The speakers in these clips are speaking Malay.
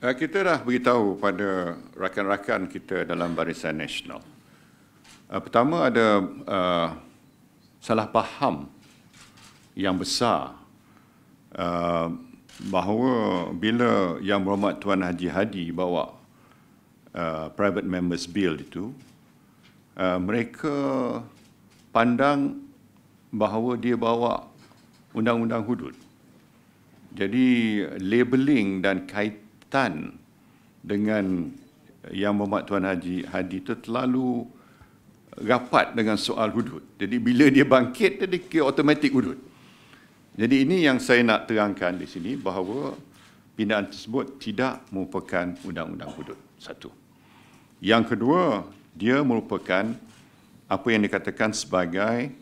Eh, kita dah beritahu pada rakan-rakan kita dalam barisan nasional. Eh, pertama ada uh, salah faham yang besar uh, bahawa bila Yang Berhormat Tuan Haji Hadi bawa uh, private members bill itu, uh, mereka pandang bahawa dia bawa undang-undang hudud. Jadi labelling dan kaitan kaitan dengan Yang Muhammad Tuan Haji Hadi itu terlalu rapat dengan soal hudud. Jadi bila dia bangkit, dia kira otomatik hudud. Jadi ini yang saya nak terangkan di sini bahawa pindaan tersebut tidak merupakan undang-undang hudud. Satu. Yang kedua, dia merupakan apa yang dikatakan sebagai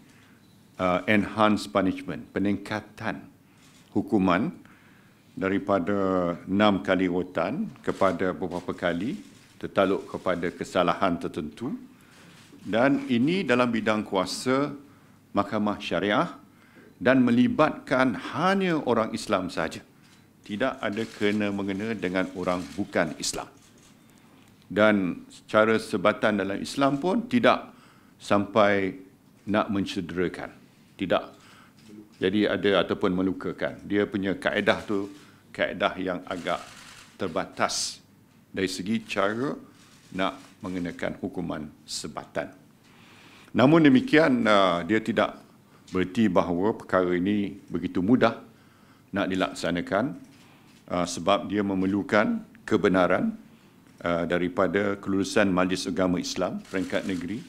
uh, enhanced punishment, peningkatan hukuman daripada enam kali rotan kepada beberapa kali tertaluk kepada kesalahan tertentu dan ini dalam bidang kuasa mahkamah syariah dan melibatkan hanya orang Islam sahaja. Tidak ada kena-mengena dengan orang bukan Islam. Dan secara sebatan dalam Islam pun tidak sampai nak mencederakan. Tidak jadi ada ataupun melukakan. Dia punya kaedah tu kaedah yang agak terbatas dari segi cara nak mengenakan hukuman sebatan. Namun demikian, uh, dia tidak berarti bahawa perkara ini begitu mudah nak dilaksanakan uh, sebab dia memerlukan kebenaran uh, daripada kelulusan Majlis Agama Islam peringkat negeri,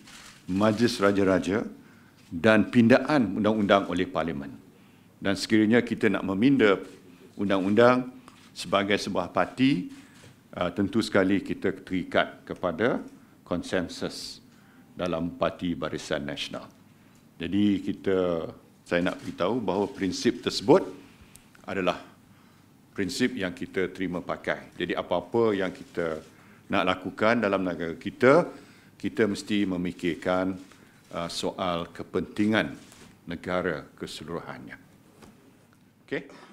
Majlis Raja-Raja dan pindaan undang-undang oleh Parlimen. Dan sekiranya kita nak meminda undang-undang sebagai sebuah parti uh, tentu sekali kita terikat kepada konsensus dalam parti Barisan Nasional. Jadi kita saya nak beritahu bahawa prinsip tersebut adalah prinsip yang kita terima pakai. Jadi apa-apa yang kita nak lakukan dalam negara kita, kita mesti memikirkan uh, soal kepentingan negara keseluruhannya. Okay.